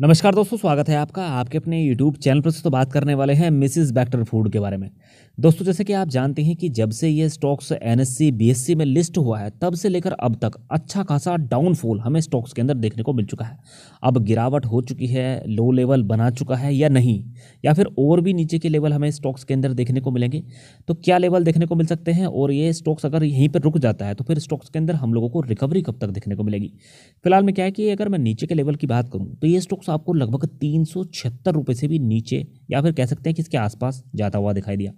नमस्कार दोस्तों स्वागत है आपका आपके अपने यूट्यूब चैनल पर से तो बात करने वाले हैं मिसिस बैक्टर फूड के बारे में दोस्तों जैसे कि आप जानते हैं कि जब से ये स्टॉक्स एस सी में लिस्ट हुआ है तब से लेकर अब तक अच्छा खासा डाउनफॉल हमें स्टॉक्स के अंदर देखने को मिल चुका है अब गिरावट हो चुकी है लो लेवल बना चुका है या नहीं या फिर और भी नीचे के लेवल हमें स्टॉक्स के अंदर देखने को मिलेंगे तो क्या लेवल देखने को मिल सकते हैं और ये स्टॉक्स अगर यहीं पर रुक जाता है तो फिर स्टॉक्स के अंदर हम लोगों को रिकवरी कब तक देखने को मिलेगी फिलहाल में क्या है कि अगर मैं नीचे के लेवल की बात करूँ तो ये स्टॉक स्टॉक्स आपको लगभग तीन सौ से भी नीचे या फिर कह सकते हैं कि इसके आसपास जाता हुआ दिखाई दिया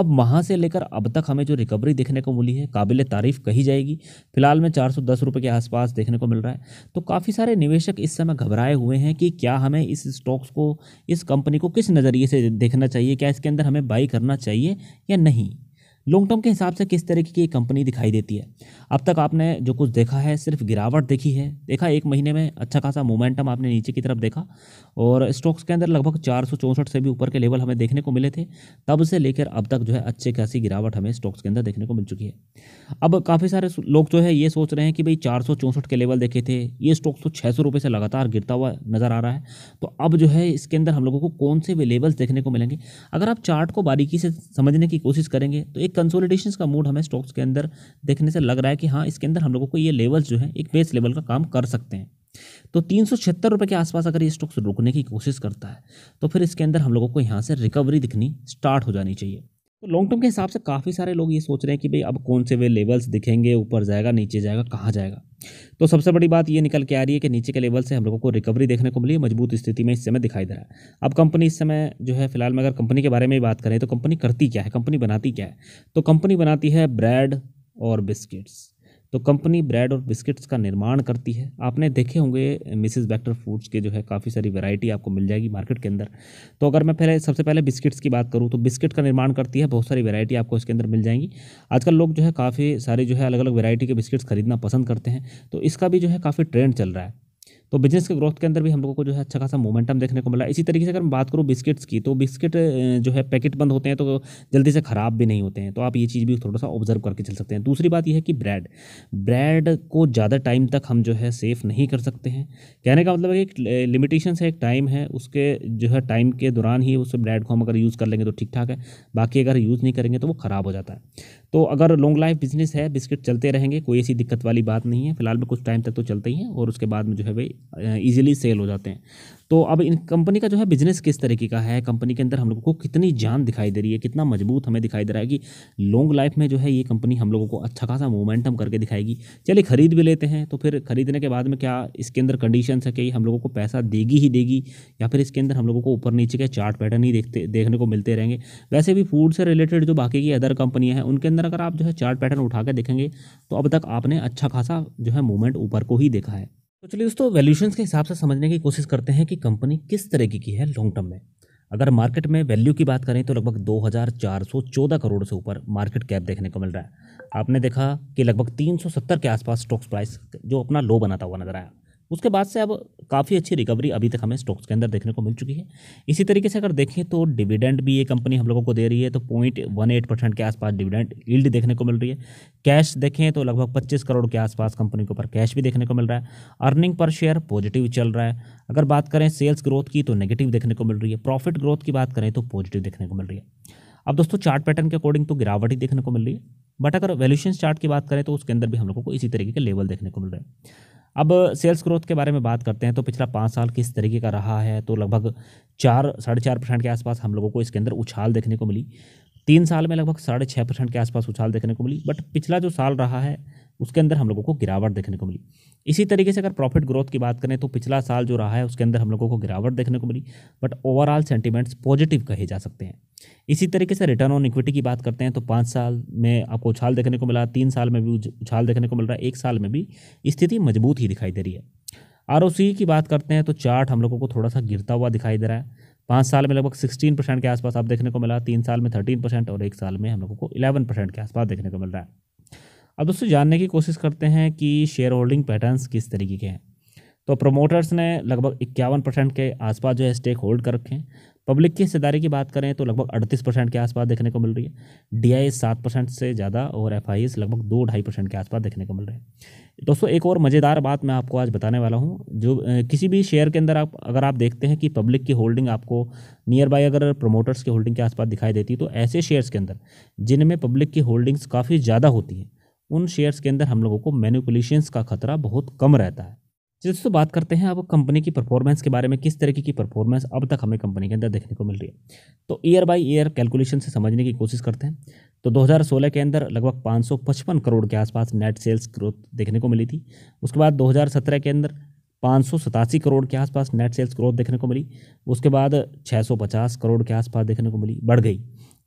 अब वहाँ से लेकर अब तक हमें जो रिकवरी देखने को मिली है काबिल तारीफ कही जाएगी फिलहाल में चार सौ के आसपास देखने को मिल रहा है तो काफ़ी सारे निवेशक इस समय घबराए हुए हैं कि क्या हमें इस स्टॉक्स को इस कंपनी को किस नज़रिए से देखना चाहिए क्या इसके अंदर हमें बाई करना चाहिए या नहीं लॉन्ग टर्म के हिसाब से किस तरीके की कंपनी दिखाई देती है अब तक आपने जो कुछ देखा है सिर्फ गिरावट देखी है देखा एक महीने में अच्छा खासा मोमेंटम आपने नीचे की तरफ देखा और स्टॉक्स के अंदर लगभग चार से भी ऊपर के लेवल हमें देखने को मिले थे तब से लेकर अब तक जो है अच्छे खासी गिरावट हमें स्टॉक्स के अंदर देखने को मिल चुकी है अब काफ़ी सारे लोग जो है ये सोच रहे हैं कि भाई चार के लेवल देखे थे ये स्टॉक्स तो छः सौ से लगातार गिरता हुआ नज़र आ रहा है तो अब जो है इसके अंदर हम लोगों को कौन से वे लेवल्स देखने को मिलेंगे अगर आप चार्ट को बारीकी से समझने की कोशिश करेंगे तो एक कंसोलिडेशन का मूड हमें स्टॉक्स के अंदर देखने से लग रहा है कि हाँ इसके अंदर हम लोगों को ये लेवल जो है एक बेस लेवल का काम कर सकते हैं तो तीन सौ के आसपास अगर ये स्टॉक्स रुकने की कोशिश करता है तो फिर इसके अंदर हम लोगों को यहाँ से रिकवरी दिखनी स्टार्ट हो जानी चाहिए तो लॉन्ग टर्म के हिसाब से काफ़ी सारे लोग ये सोच रहे हैं कि भाई अब कौन से वे लेवल्स दिखेंगे ऊपर जाएगा नीचे जाएगा कहाँ जाएगा तो सबसे बड़ी बात ये निकल के आ रही है कि नीचे के लेवल से हम लोगों को रिकवरी देखने को मिली मजबूत स्थिति में इस समय दिखाई दे रहा है अब कंपनी इस समय जो है फिलहाल में अगर कंपनी के बारे में बात करें तो कंपनी करती क्या है कंपनी बनाती क्या है तो कंपनी बनाती है ब्रेड और बिस्किट्स तो कंपनी ब्रेड और बिस्किट्स का निर्माण करती है आपने देखे होंगे मिसिस बैक्टर फूड्स के जो है काफ़ी सारी वैरायटी आपको मिल जाएगी मार्केट के अंदर तो अगर मैं पहले सबसे पहले बिस्किट्स की बात करूँ तो बिस्किट का निर्माण करती है बहुत सारी वैरायटी आपको इसके अंदर मिल जाएंगी आजकल लोग जो है काफ़ी सारे जो है अलग अलग वैरायटी के बिस्किट्स खरीदना पसंद करते हैं तो इसका भी जो है काफ़ी ट्रेंड चल रहा है तो बिजनेस के ग्रोथ के अंदर भी हम लोगों को जो है अच्छा खासा मोमेंटम देखने को मिला इसी तरीके से अगर मैं बात करूँ बिस्किट्स की तो बिस्किट जो है पैकेट बंद होते हैं तो जल्दी से ख़राब भी नहीं होते हैं तो आप ये चीज़ भी थोड़ा सा ऑब्जर्व करके चल सकते हैं दूसरी बात यह है कि ब्रेड ब्रेड को ज़्यादा टाइम तक हम जो है सेफ़ नहीं कर सकते हैं कहने का मतलब एक लिमिटेशन है एक टाइम है उसके जो है टाइम के दौरान ही उस ब्रेड को हम अगर यूज़ कर लेंगे तो ठीक ठाक है बाकी अगर यूज़ नहीं करेंगे तो वो ख़राब हो जाता है तो अगर लॉन्ग लाइफ बिजनेस है बिस्किट चलते रहेंगे कोई ऐसी दिक्कत वाली बात नहीं है फिलहाल में कुछ टाइम तक तो चलते ही हैं और उसके बाद में जो है वे ईजिली सेल हो जाते हैं तो अब इन कंपनी का जो है बिजनेस किस तरीके का है कंपनी के अंदर हम लोगों को कितनी जान दिखाई दे रही है कितना मजबूत हमें दिखाई दे रहा है कि लॉन्ग लाइफ में जो है ये कंपनी हम लोगों को अच्छा खासा मोमेंटम करके दिखाएगी चलिए खरीद भी लेते हैं तो फिर खरीदने के बाद में क्या इसके अंदर कंडीशन है कि हम लोगों को पैसा देगी ही देगी या फिर इसके अंदर हम लोगों को ऊपर नीचे के चार्ट पैटर्न ही देखते देखने को मिलते रहेंगे वैसे भी फूड से रिलेटेड जो बाकी की अदर कंपनियाँ हैं उनके अंदर अगर आप जो है चार्ट पैटर्न उठा के देखेंगे तो अब तक आपने अच्छा खासा जो है मूवमेंट ऊपर को ही देखा है तो चलिए दोस्तों वैल्यूशन के हिसाब से समझने की कोशिश करते हैं कि कंपनी किस तरीके की है लॉन्ग टर्म में अगर मार्केट में वैल्यू की बात करें तो लगभग 2414 करोड़ से ऊपर मार्केट कैप देखने को मिल रहा है आपने देखा कि लगभग 370 के आसपास स्टॉक्स प्राइस जो अपना लो बनाता हुआ नजर आया उसके बाद से अब काफ़ी अच्छी रिकवरी अभी तक हमें स्टॉक्स के अंदर देखने को मिल चुकी है इसी तरीके से अगर देखें तो डिविडेंड भी ये कंपनी हम लोगों को दे रही है तो पॉइंट वन एट परसेंट के आसपास डिविडेंड ईल्ड देखने को मिल रही है कैश देखें तो लगभग पच्चीस करोड़ के आसपास कंपनी के ऊपर कैश भी देखने को मिल रहा है अर्निंग पर शेयर पॉजिटिव चल रहा है अगर बात करें सेल्स ग्रोथ की तो नेगेटिव देखने को मिल रही है प्रॉफिट ग्रोथ की बात करें तो पॉजिटिव देखने को मिल रही है अब दोस्तों चार्ट पैटर्न के अकॉर्डिंग तो गिरावट ही देखने को मिल रही है बट अगर वैल्यूशन चार्ट की बात करें तो उसके अंदर भी हम लोगों को इसी तरीके के लेवल देखने को मिल रहे हैं अब सेल्स ग्रोथ के बारे में बात करते हैं तो पिछला पाँच साल किस तरीके का रहा है तो लगभग चार साढ़े चार परसेंट के आसपास हम लोगों को इसके अंदर उछाल देखने को मिली तीन साल में लगभग साढ़े छः परसेंट के आसपास उछाल देखने को मिली बट पिछला जो साल रहा है उसके अंदर हम लोगों को गिरावट देखने को मिली इसी तरीके से अगर प्रॉफिट ग्रोथ की बात करें तो पिछला साल जो रहा है उसके अंदर हम लोगों को गिरावट देखने को मिली बट ओवरऑल सेंटीमेंट्स पॉजिटिव कहे जा सकते हैं इसी तरीके से रिटर्न ऑन इक्विटी की बात करते हैं तो पाँच साल में आपको उछाल देखने को मिला तीन साल में भी उछाल देखने को मिल रहा है एक साल में भी स्थिति मजबूत ही दिखाई दे रही है आर की बात करते हैं तो चार्ट हम लोगों को थोड़ा सा गिरता हुआ दिखाई दे रहा है पाँच साल में लगभग सिक्सटीन परसेंट के आसपास आप देखने को मिला तीन साल में थर्टीन परसेंट और एक साल में हम लोगों को इलेवन परसेंट के आसपास देखने को मिल रहा है अब दोस्तों जानने की कोशिश करते हैं कि शेयर होल्डिंग पैटर्न किस तरीके के हैं तो प्रोमोटर्स ने लगभग इक्यावन परसेंट के आसपास जो है स्टेक होल्ड कर रखे हैं पब्लिक की हिस्सेदारी की बात करें तो लगभग अड़तीस परसेंट के आसपास देखने को मिल रही है डी आई सात परसेंट से ज़्यादा और एफ आई एस लगभग दो ढाई परसेंट के आसपास देखने को मिल रहे हैं दोस्तों एक और मज़ेदार बात मैं आपको आज बताने वाला हूँ जो किसी भी शेयर के अंदर आप अगर आप देखते हैं कि पब्लिक की होल्डिंग आपको नियर बाई अगर प्रोमोटर्स की होल्डिंग के आसपास दिखाई देती तो ऐसे शेयर्स के अंदर जिनमें पब्लिक की होल्डिंग्स काफ़ी ज़्यादा होती हैं उन शेयर्स के अंदर हम लोगों को मैनिपुलेशंस का खतरा बहुत कम रहता है चलिए दोस्तों बात करते हैं अब कंपनी की परफॉर्मेंस के बारे में किस तरीके की परफॉर्मेंस अब तक हमें कंपनी के अंदर देखने को मिल रही है तो ईयर बाय ईयर कैलकुलेशन से समझने की कोशिश करते हैं तो 2016 के अंदर लगभग 555 करोड़ के आसपास नेट सेल्स ग्रोथ देखने को मिली थी उसके बाद 2017 के अंदर पाँच करोड़ के आसपास नेट सेल्स ग्रोथ देखने को मिली उसके बाद 650 करोड़ के आसपास देखने को मिली बढ़ गई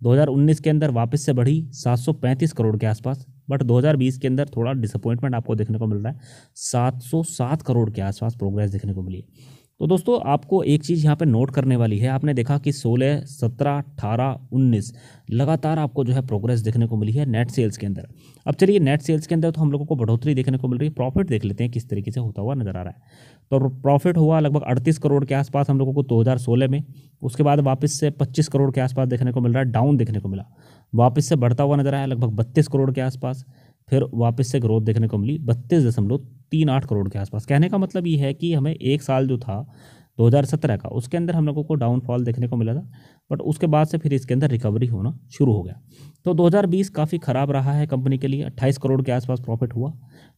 2019 के अंदर वापस से बढ़ी 735 करोड़ के आसपास बट 2020 के अंदर थोड़ा डिसअपॉइंटमेंट आपको देखने को मिल रहा है 707 करोड़ के आसपास प्रोग्रेस देखने को मिली है तो दोस्तों आपको एक चीज़ यहाँ पे नोट करने वाली है आपने देखा कि 16, 17, 18, 19 लगातार आपको जो है प्रोग्रेस देखने को मिली है नेट सेल्स के अंदर अब चलिए नेट सेल्स के अंदर तो हम लोगों को बढ़ोतरी देखने को मिल रही है प्रॉफिट देख लेते हैं किस तरीके से होता हुआ नज़र आ रहा है तो प्रॉफिट हुआ लगभग अड़तीस करोड़ के आसपास हम लोगों को दो में उसके बाद वापस से पच्चीस करोड़ के आसपास देखने को मिल रहा है डाउन देखने को मिला वापस से बढ़ता हुआ नज़र आया लगभग बत्तीस करोड़ के आसपास फिर वापस से ग्रोथ देखने को मिली बत्तीस दशमलव तीन आठ करोड़ के आसपास कहने का मतलब ये है कि हमें एक साल जो था 2017 का उसके अंदर हम लोगों को डाउनफॉल देखने को मिला था बट उसके बाद से फिर इसके अंदर रिकवरी होना शुरू हो गया तो 2020 काफ़ी ख़राब रहा है कंपनी के लिए 28 करोड़ के आसपास प्रॉफिट हुआ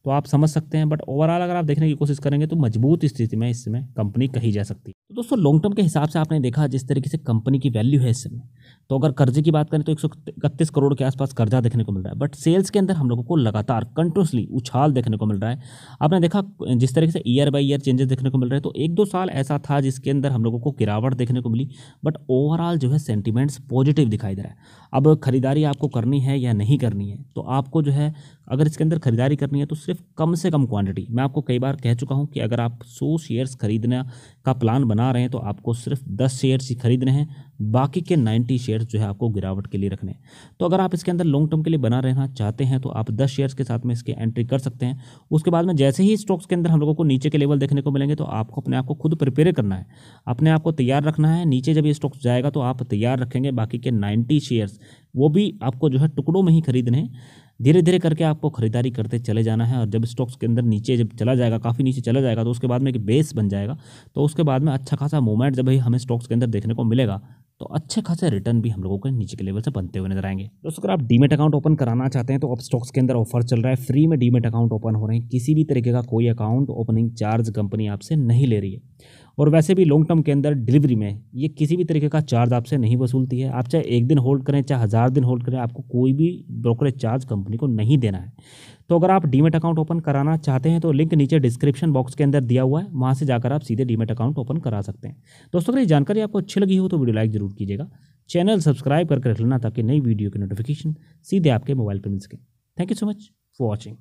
तो आप समझ सकते हैं बट ओवरऑल अगर आप देखने की कोशिश करेंगे तो मजबूत स्थिति में इस समय कंपनी कही जा सकती है तो दोस्तों लॉन्ग टर्म के हिसाब से आपने देखा जिस तरीके से कंपनी की वैल्यू है इस समय तो अगर कर्जे की बात करें तो एक करोड़ के आसपास कर्जा देखने को मिल रहा है बट सेल्स के अंदर हम लोगों को लगातार कंटिन्यूसली उछाल देखने को मिल रहा है आपने देखा जिस तरीके से ईयर बाई ईयर चेंजेस देखने को मिल रहे हैं तो एक दो साल ऐसा था जिसके अंदर हम लोगों को गिरावट देखने को मिली बट ओवरऑल जो है सेंटिमेंट्स पॉजिटिव दिखाई दे रहा है अब खरीदारी आपको करनी है या नहीं करनी है तो आपको जो है अगर इसके अंदर खरीदारी करनी है तो सिर्फ कम से कम क्वांटिटी मैं आपको कई बार कह चुका हूं कि अगर आप 100 शेयर्स खरीदने का प्लान बना रहे हैं तो आपको सिर्फ 10 शेयर्स ही खरीदने हैं बाकी के 90 शेयर्स जो है आपको गिरावट के लिए रखने हैं तो अगर आप इसके अंदर लॉन्ग टर्म के लिए बना रहना चाहते हैं तो आप दस शेयर्स के साथ में इसके एंट्री कर सकते हैं उसके बाद में जैसे ही स्टॉक्स के अंदर हम लोगों को नीचे के लेवल देखने को मिलेंगे तो आपको अपने आप को खुद प्रिपेयर करना है अपने आप को तैयार रखना है नीचे जब ये स्टॉक्स जाएगा तो आप तैयार रखेंगे बाकी के नाइन्टी शेयर्स वो भी आपको जो है टुकड़ों में ही खरीदने हैं धीरे धीरे करके आपको खरीदारी करते चले जाना है और जब स्टॉक्स के अंदर नीचे जब चला जाएगा काफ़ी नीचे चला जाएगा तो उसके बाद में एक बेस बन जाएगा तो उसके बाद में अच्छा खासा मूवमेंट जब भी हमें स्टॉक्स के अंदर देखने को मिलेगा तो अच्छे खासे रिटर्न भी हम लोगों के नीचे के लेवल से बनते हुए नजर आएंगे दोस्तों अगर आप डीमेट अकाउंट ओपन कराना चाहते हैं तो अब स्टॉक्स के अंदर ऑफर चल रहा है फ्री में डीमेट अकाउंट ओपन हो रहे हैं किसी भी तरीके का कोई अकाउंट ओपनिंग चार्ज कंपनी आपसे नहीं ले रही है और वैसे भी लॉन्ग टर्म के अंदर डिलीवरी में ये किसी भी तरीके का चार्ज आपसे नहीं वसूलती है आप चाहे एक दिन होल्ड करें चाहे हज़ार दिन होल्ड करें आपको कोई भी ब्रोकरेज चार्ज कंपनी को नहीं देना है तो अगर आप डीमेट अकाउंट ओपन कराना चाहते हैं तो लिंक नीचे डिस्क्रिप्शन बॉक्स के अंदर दिया हुआ है वहाँ से जाकर आप सीधे डीमेट अकाउंट ओपन करा सकते हैं दोस्तों अगर ये जानकारी आपको अच्छी लगी हो तो वीडियो लाइक जरूर कीजिएगा चैनल सब्सक्राइब करके रख लेना ताकि नई वीडियो की नोटिफिकेशन सीधे आपके मोबाइल पर मिल सके thank you so much for watching